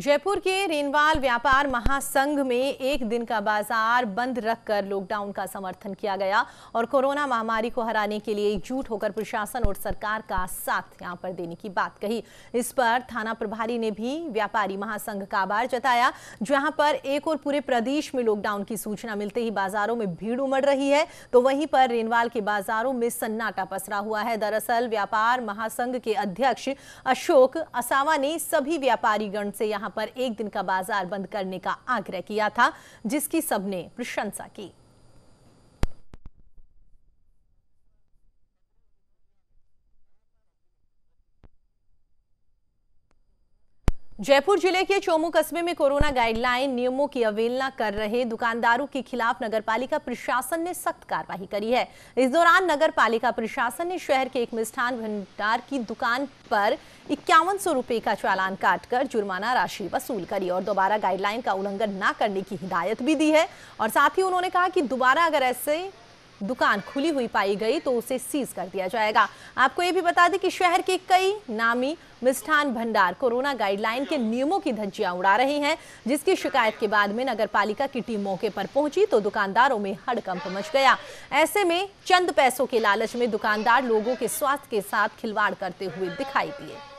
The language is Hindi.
जयपुर के रेनवाल व्यापार महासंघ में एक दिन का बाजार बंद रखकर लॉकडाउन का समर्थन किया गया और कोरोना महामारी को हराने के लिए एकजुट होकर प्रशासन और सरकार का साथ यहां पर देने की बात कही इस पर थाना प्रभारी ने भी व्यापारी महासंघ का आभार जताया जहां पर एक और पूरे प्रदेश में लॉकडाउन की सूचना मिलते ही बाजारों में भीड़ उमड़ रही है तो वहीं पर रेनवाल के बाजारों में सन्नाटा पसरा हुआ है दरअसल व्यापार महासंघ के अध्यक्ष अशोक असावा ने सभी व्यापारीगण से यहाँ जहां पर एक दिन का बाजार बंद करने का आग्रह किया था जिसकी सबने प्रशंसा की जयपुर जिले के चोमू कस्बे में कोरोना गाइडलाइन नियमों की अवेलना कर रहे दुकानदारों के खिलाफ नगरपालिका प्रशासन ने सख्त कार्रवाई करी है इस दौरान नगरपालिका प्रशासन ने शहर के एक मिष्ठान भंडार की दुकान पर इक्यावन सौ रुपये का चालान काटकर जुर्माना राशि वसूल करी और दोबारा गाइडलाइन का उल्लंघन न करने की हिदायत भी दी है और साथ ही उन्होंने कहा कि दोबारा अगर ऐसे दुकान खुली हुई पाई गई तो उसे सीज कर दिया जाएगा आपको ये भी बता दें कि शहर के कई नामी मिष्ठान भंडार कोरोना गाइडलाइन के नियमों की धज्जियां उड़ा रहे हैं जिसकी शिकायत के बाद में नगर पालिका की टीम मौके पर पहुंची तो दुकानदारों में हड़कंप मच गया ऐसे में चंद पैसों के लालच में दुकानदार लोगों के स्वास्थ्य के साथ खिलवाड़ करते हुए दिखाई दिए